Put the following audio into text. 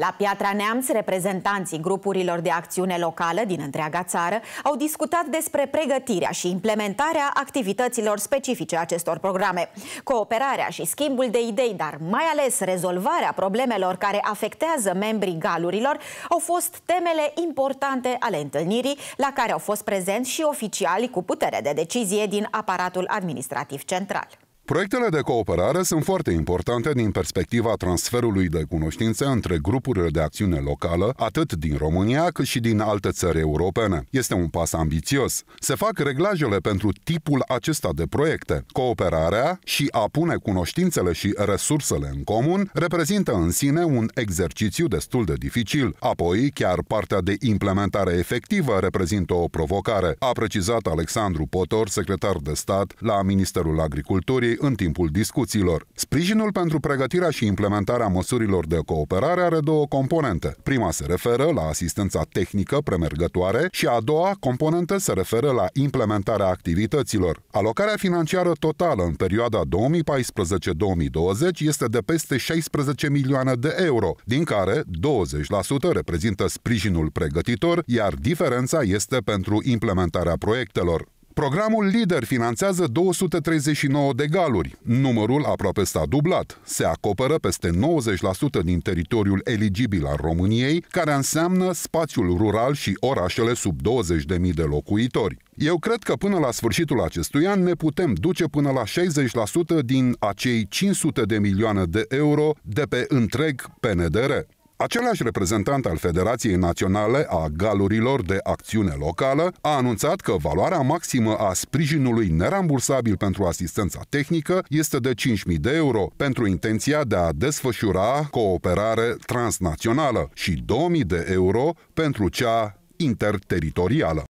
La Piatra Neamț, reprezentanții grupurilor de acțiune locală din întreaga țară au discutat despre pregătirea și implementarea activităților specifice acestor programe. Cooperarea și schimbul de idei, dar mai ales rezolvarea problemelor care afectează membrii galurilor, au fost temele importante ale întâlnirii, la care au fost prezenți și oficiali cu putere de decizie din aparatul administrativ central. Proiectele de cooperare sunt foarte importante din perspectiva transferului de cunoștințe între grupurile de acțiune locală, atât din România cât și din alte țări europene. Este un pas ambițios. Se fac reglajele pentru tipul acesta de proiecte. Cooperarea și a pune cunoștințele și resursele în comun reprezintă în sine un exercițiu destul de dificil. Apoi, chiar partea de implementare efectivă reprezintă o provocare, a precizat Alexandru Potor, secretar de stat la Ministerul Agriculturii în timpul discuțiilor. Sprijinul pentru pregătirea și implementarea măsurilor de cooperare are două componente. Prima se referă la asistența tehnică premergătoare și a doua componentă se referă la implementarea activităților. Alocarea financiară totală în perioada 2014-2020 este de peste 16 milioane de euro, din care 20% reprezintă sprijinul pregătitor, iar diferența este pentru implementarea proiectelor. Programul LIDER finanțează 239 de galuri. Numărul aproape s-a dublat. Se acoperă peste 90% din teritoriul eligibil al României, care înseamnă spațiul rural și orașele sub 20.000 de locuitori. Eu cred că până la sfârșitul acestui an ne putem duce până la 60% din acei 500 de milioane de euro de pe întreg PNDR. Același reprezentant al Federației Naționale a Galurilor de Acțiune Locală a anunțat că valoarea maximă a sprijinului nerambursabil pentru asistența tehnică este de 5.000 de euro pentru intenția de a desfășura cooperare transnațională și 2.000 de euro pentru cea interteritorială.